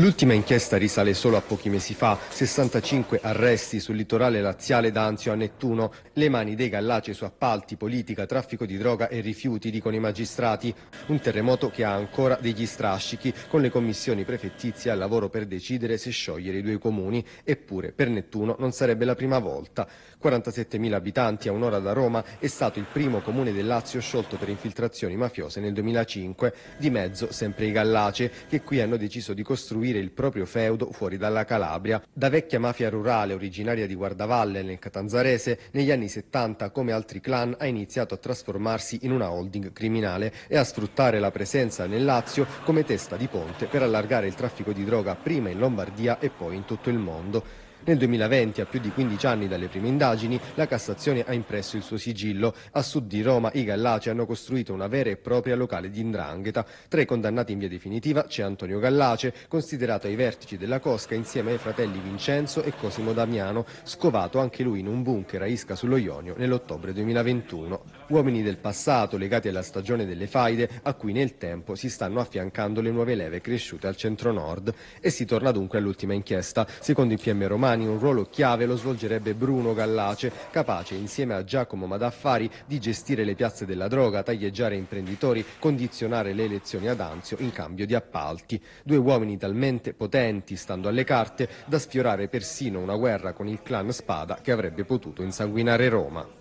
L'ultima inchiesta risale solo a pochi mesi fa, 65 arresti sul litorale laziale da Anzio a Nettuno, le mani dei gallaci su appalti, politica, traffico di droga e rifiuti, dicono i magistrati, un terremoto che ha ancora degli strascichi, con le commissioni prefettizie al lavoro per decidere se sciogliere i due comuni, eppure per Nettuno non sarebbe la prima volta. 47.000 abitanti a un'ora da Roma è stato il primo comune del Lazio sciolto per infiltrazioni mafiose nel 2005, di mezzo sempre i gallaci che qui hanno deciso di costruire costruire il proprio feudo fuori dalla Calabria. Da vecchia mafia rurale originaria di Guardavalle nel Catanzarese, negli anni 70 come altri clan ha iniziato a trasformarsi in una holding criminale e a sfruttare la presenza nel Lazio come testa di ponte per allargare il traffico di droga prima in Lombardia e poi in tutto il mondo. Nel 2020, a più di 15 anni dalle prime indagini, la Cassazione ha impresso il suo sigillo. A sud di Roma i Gallaci hanno costruito una vera e propria locale di indrangheta. Tra i condannati in via definitiva c'è Antonio Gallace, considerato ai vertici della Cosca insieme ai fratelli Vincenzo e Cosimo Damiano, scovato anche lui in un bunker a Isca sullo Ionio nell'ottobre 2021 uomini del passato legati alla stagione delle faide a cui nel tempo si stanno affiancando le nuove leve cresciute al centro-nord. E si torna dunque all'ultima inchiesta. Secondo i PM romani un ruolo chiave lo svolgerebbe Bruno Gallace, capace insieme a Giacomo Madaffari di gestire le piazze della droga, taglieggiare imprenditori, condizionare le elezioni ad Anzio in cambio di appalti. Due uomini talmente potenti, stando alle carte, da sfiorare persino una guerra con il clan Spada che avrebbe potuto insanguinare Roma.